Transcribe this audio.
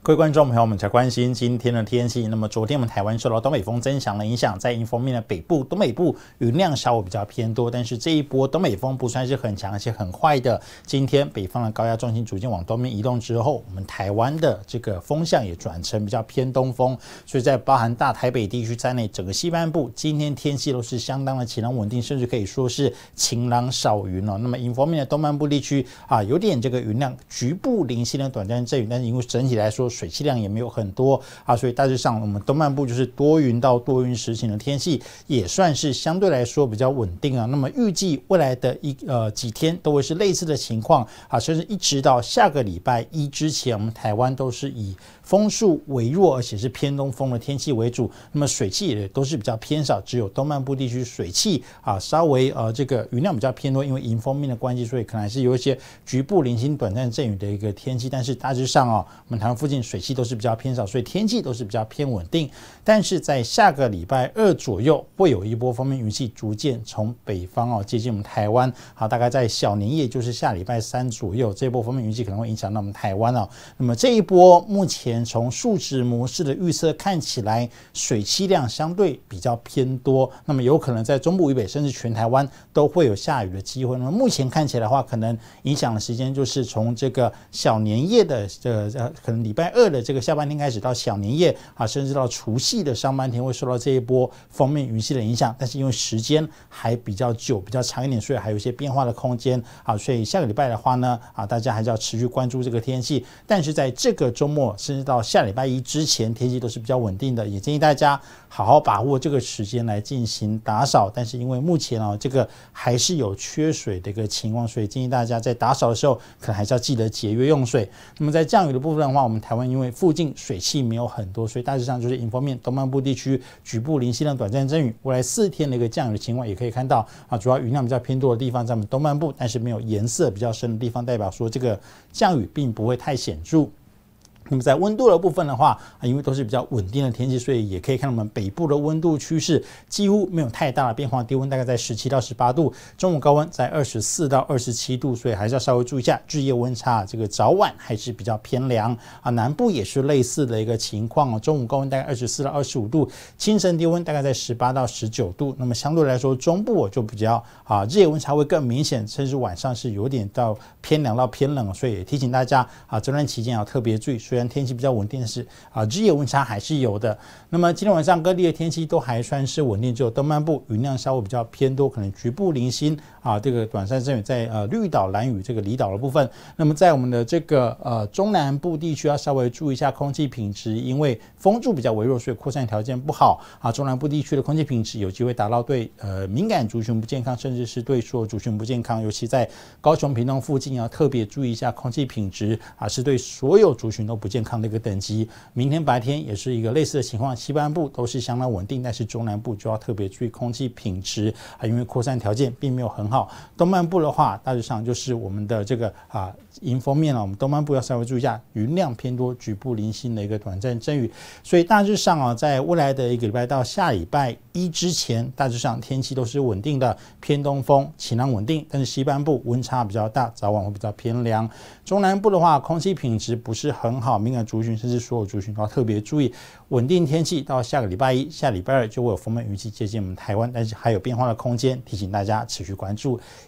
各位观众朋友，们才关心今天的天气。那么昨天我们台湾受到东北风增强的影响，在迎风面的北部、东北部云量稍微比较偏多，但是这一波东北风不算是很强，而且很快的。今天北方的高压中心逐渐往东面移动之后，我们台湾的这个风向也转成比较偏东风，所以在包含大台北地区在内，整个西半部今天天气都是相当的晴朗稳定，甚至可以说是晴朗少云了。那么迎风面的东半部地区啊，有点这个云量，局部零星的短暂阵雨，但是因为整体来说，水汽量也没有很多啊，所以大致上我们东半部就是多云到多云时晴的天气，也算是相对来说比较稳定啊。那么预计未来的一呃几天都会是类似的情况啊，甚至一直到下个礼拜一之前，我们台湾都是以风速微弱而且是偏东风的天气为主。那么水汽也都是比较偏少，只有东半部地区水汽啊稍微呃这个雨量比较偏多，因为迎风面的关系，所以可能还是有一些局部零星短暂阵雨的一个天气。但是大致上哦，我们台湾附近。水汽都是比较偏少，所以天气都是比较偏稳定。但是在下个礼拜二左右，会有一波锋面云系逐渐从北方哦接近我们台湾。好，大概在小年夜，就是下礼拜三左右，这波锋面云系可能会影响到我们台湾哦。那么这一波目前从数值模式的预测看起来，水汽量相对比较偏多，那么有可能在中部以北甚至全台湾都会有下雨的机会。那么目前看起来的话，可能影响的时间就是从这个小年夜的这呃，可能礼拜。二的这个下半天开始到小年夜啊，甚至到除夕的上半天会受到这一波封面云系的影响，但是因为时间还比较久、比较长一点，所以还有一些变化的空间啊。所以下个礼拜的话呢，啊，大家还是要持续关注这个天气。但是在这个周末，甚至到下礼拜一之前，天气都是比较稳定的，也建议大家好好把握这个时间来进行打扫。但是因为目前啊，这个还是有缺水的一个情况，所以建议大家在打扫的时候，可能还是要记得节约用水。那么在降雨的部分的话，我们台。因为附近水汽没有很多，所以大致上就是云方面，东半部地区局部零星量短暂阵雨。未来四天的一个降雨情况也可以看到啊，主要雨量比较偏多的地方在我们东半部，但是没有颜色比较深的地方，代表说这个降雨并不会太显著。那么在温度的部分的话，啊，因为都是比较稳定的天气，所以也可以看我们北部的温度趋势几乎没有太大的变化，低温大概在十七到十八度，中午高温在二十四到二十七度，所以还是要稍微注意一下日夜温差，这个早晚还是比较偏凉啊。南部也是类似的一个情况，哦，中午高温大概二十四到二十五度，清晨低温大概在十八到十九度。那么相对来说，中部我就比较啊，日夜温差会更明显，甚至晚上是有点到偏凉到偏冷，所以也提醒大家啊，这段期间要特别注意。所以天气比较稳定的是啊，日夜温差还是有的。那么今天晚上各地的天气都还算是稳定，只有东半部云量稍微比较偏多，可能局部零星啊，这个短暂阵雨在呃绿岛、蓝屿这个离岛的部分。那么在我们的这个呃中南部地区要稍微注意一下空气品质，因为风柱比较微弱，所以扩散条件不好啊。中南部地区的空气品质有机会达到对呃敏感族群不健康，甚至是对所有族群不健康。尤其在高雄屏东附近要特别注意一下空气品质啊，是对所有族群都。不健康的一个等级。明天白天也是一个类似的情况，西半部都是相当稳定，但是中南部就要特别注意空气品质，啊，因为扩散条件并没有很好。东半部的话，大致上就是我们的这个啊迎风面了，我们东半部要稍微注意一下，云量偏多，局部零星的一个短暂阵雨。所以大致上啊，在未来的一个礼拜到下礼拜一之前，大致上天气都是稳定的，偏东风，晴朗稳定。但是西半部温差比较大，早晚会比较偏凉。中南部的话，空气品质不是很好。好，敏感族群甚至所有族群都要特别注意稳定天气。到下个礼拜一下礼拜二就会有风面雨气接近我们台湾，但是还有变化的空间，提醒大家持续关注。